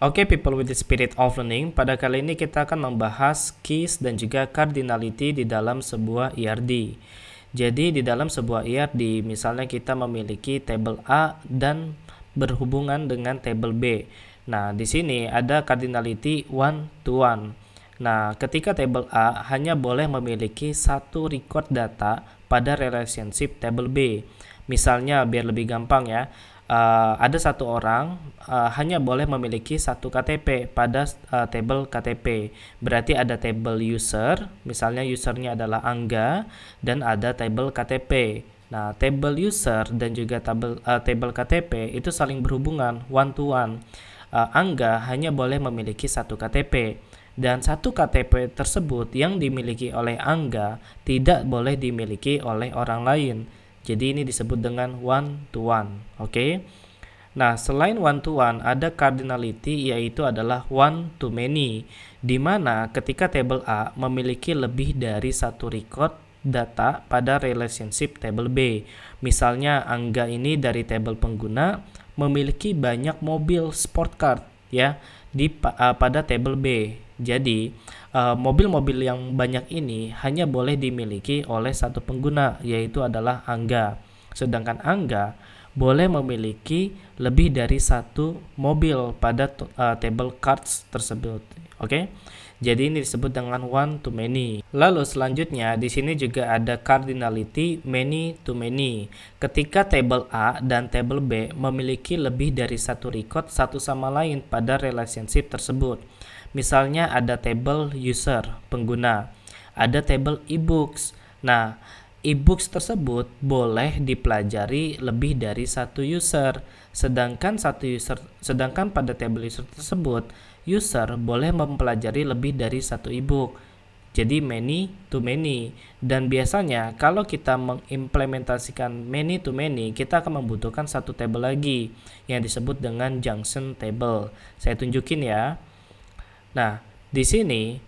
Oke, okay, people with the spirit of learning, pada kali ini kita akan membahas keys dan juga cardinality di dalam sebuah ERD. Jadi, di dalam sebuah ERD, misalnya kita memiliki table A dan berhubungan dengan table B. Nah, di sini ada cardinality one to one. Nah, ketika table A hanya boleh memiliki satu record data pada relationship table B. Misalnya, biar lebih gampang ya, uh, ada satu orang uh, hanya boleh memiliki satu KTP pada uh, table KTP. Berarti ada table user, misalnya usernya adalah Angga dan ada table KTP. Nah, table user dan juga tabel, uh, table KTP itu saling berhubungan one to one. Uh, Angga hanya boleh memiliki satu KTP dan satu KTP tersebut yang dimiliki oleh Angga tidak boleh dimiliki oleh orang lain. Jadi ini disebut dengan one to one. Oke. Okay? Nah, selain one to one ada cardinality yaitu adalah one to many di mana ketika table A memiliki lebih dari satu record data pada relationship table B. Misalnya Angga ini dari table pengguna memiliki banyak mobil sport card ya di uh, pada table B. Jadi, eh, mobil-mobil yang banyak ini hanya boleh dimiliki oleh satu pengguna, yaitu adalah Angga. Sedangkan Angga boleh memiliki lebih dari satu mobil pada uh, table cards tersebut. Oke, okay? Jadi ini disebut dengan one to many. Lalu selanjutnya di sini juga ada cardinality many to many. Ketika table A dan table B memiliki lebih dari satu record satu sama lain pada relationship tersebut. Misalnya ada table user, pengguna. Ada table e-books. Nah, e-books tersebut boleh dipelajari lebih dari satu user, sedangkan satu user sedangkan pada table user tersebut user boleh mempelajari lebih dari satu ebook, Jadi many to many dan biasanya kalau kita mengimplementasikan many to many kita akan membutuhkan satu table lagi yang disebut dengan junction table. Saya tunjukin ya. Nah, di sini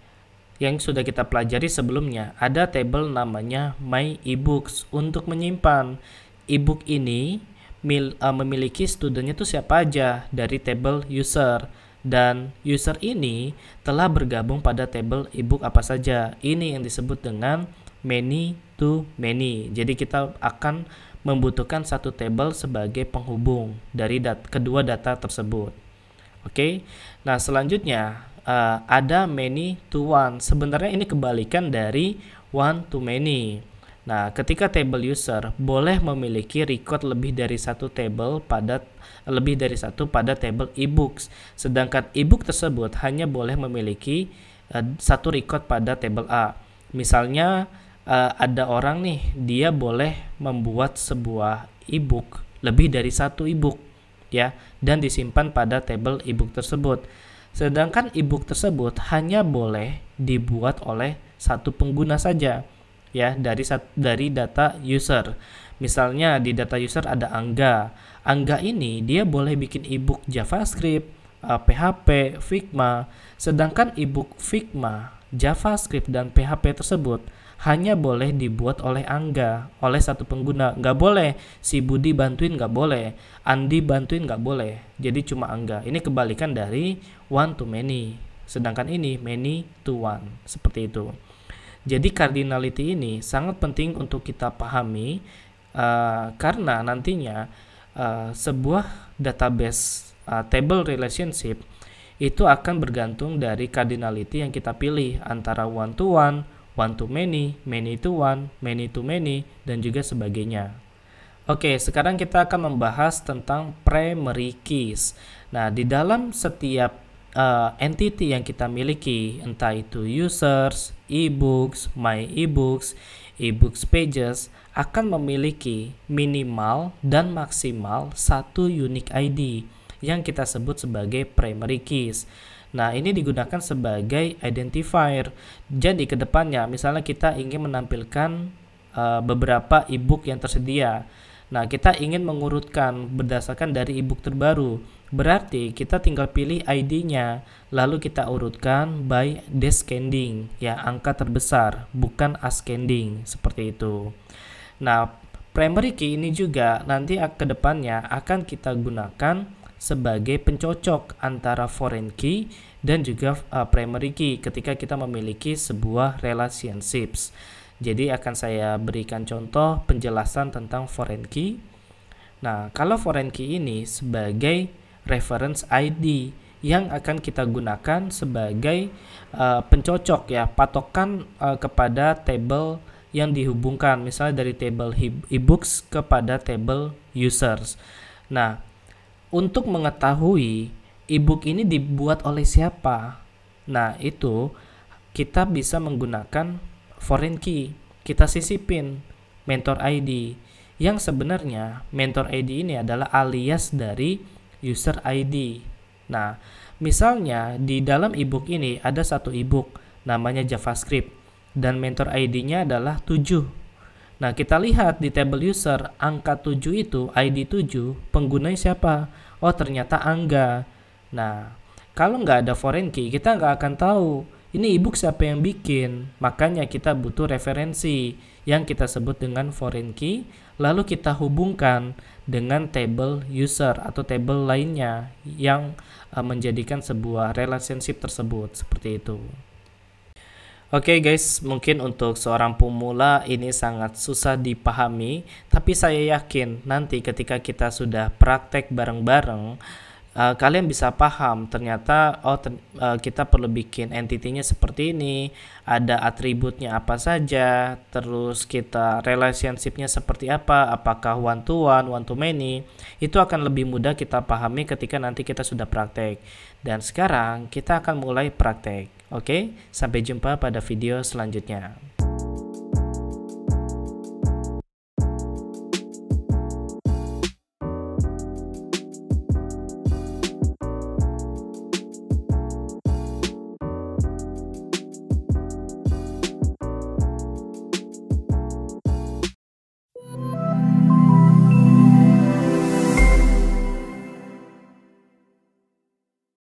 yang sudah kita pelajari sebelumnya ada table namanya my ebooks untuk menyimpan ebook ini mil, uh, memiliki studentnya itu siapa aja dari table user dan user ini telah bergabung pada tabel ebook apa saja. Ini yang disebut dengan many to many. Jadi kita akan membutuhkan satu tabel sebagai penghubung dari dat kedua data tersebut. Oke. Okay? Nah, selanjutnya uh, ada many to one. Sebenarnya ini kebalikan dari one to many. Nah, ketika table user boleh memiliki record lebih dari satu table pada lebih dari satu pada table ebooks, sedangkan ebook tersebut hanya boleh memiliki uh, satu record pada table A. Misalnya uh, ada orang nih, dia boleh membuat sebuah ebook lebih dari satu ebook, ya, dan disimpan pada table ebook tersebut. Sedangkan ebook tersebut hanya boleh dibuat oleh satu pengguna saja ya dari dari data user. Misalnya di data user ada Angga. Angga ini dia boleh bikin ebook JavaScript, PHP, eh, Figma, sedangkan ebook Figma, JavaScript dan PHP tersebut hanya boleh dibuat oleh Angga, oleh satu pengguna. Nggak boleh si Budi bantuin nggak boleh, Andi bantuin nggak boleh. Jadi cuma Angga. Ini kebalikan dari one to many. Sedangkan ini many to one, seperti itu. Jadi cardinality ini sangat penting untuk kita pahami uh, karena nantinya uh, sebuah database uh, table relationship itu akan bergantung dari cardinality yang kita pilih antara one to one, one to many, many to one, many to many, dan juga sebagainya. Oke, sekarang kita akan membahas tentang primary keys. Nah, di dalam setiap uh, entity yang kita miliki, entah itu users, ebooks, my ebooks, ebooks pages akan memiliki minimal dan maksimal satu unique ID yang kita sebut sebagai primary keys. Nah, ini digunakan sebagai identifier. Jadi ke depannya misalnya kita ingin menampilkan uh, beberapa ebook yang tersedia. Nah, kita ingin mengurutkan berdasarkan dari ebook terbaru. Berarti kita tinggal pilih ID-nya, lalu kita urutkan by descending, ya angka terbesar, bukan ascending, seperti itu. Nah, primary key ini juga nanti ke depannya akan kita gunakan sebagai pencocok antara foreign key dan juga uh, primary key ketika kita memiliki sebuah relationship. Jadi akan saya berikan contoh penjelasan tentang foreign key. Nah, kalau foreign key ini sebagai reference ID yang akan kita gunakan sebagai uh, pencocok ya patokan uh, kepada table yang dihubungkan misalnya dari table e-, ebooks kepada table users. Nah, untuk mengetahui ebook ini dibuat oleh siapa? Nah, itu kita bisa menggunakan foreign key. Kita sisipin mentor ID yang sebenarnya mentor ID ini adalah alias dari user ID. Nah, misalnya di dalam ebook ini ada satu ebook namanya JavaScript dan mentor ID-nya adalah 7. Nah, kita lihat di table user angka 7 itu ID 7 penggunanya siapa? Oh, ternyata Angga. Nah, kalau nggak ada foreign key, kita nggak akan tahu ini ebook siapa yang bikin. Makanya kita butuh referensi yang kita sebut dengan foreign key, lalu kita hubungkan dengan table user atau table lainnya yang uh, menjadikan sebuah relationship tersebut seperti itu. Oke okay guys, mungkin untuk seorang pemula ini sangat susah dipahami, tapi saya yakin nanti ketika kita sudah praktek bareng-bareng, uh, kalian bisa paham ternyata oh ter, uh, kita perlu bikin entitinya seperti ini, ada atributnya apa saja, terus kita relationshipnya seperti apa, apakah one to one, one to many. Itu akan lebih mudah kita pahami ketika nanti kita sudah praktek. Dan sekarang kita akan mulai praktek. Oke, sampai jumpa pada video selanjutnya.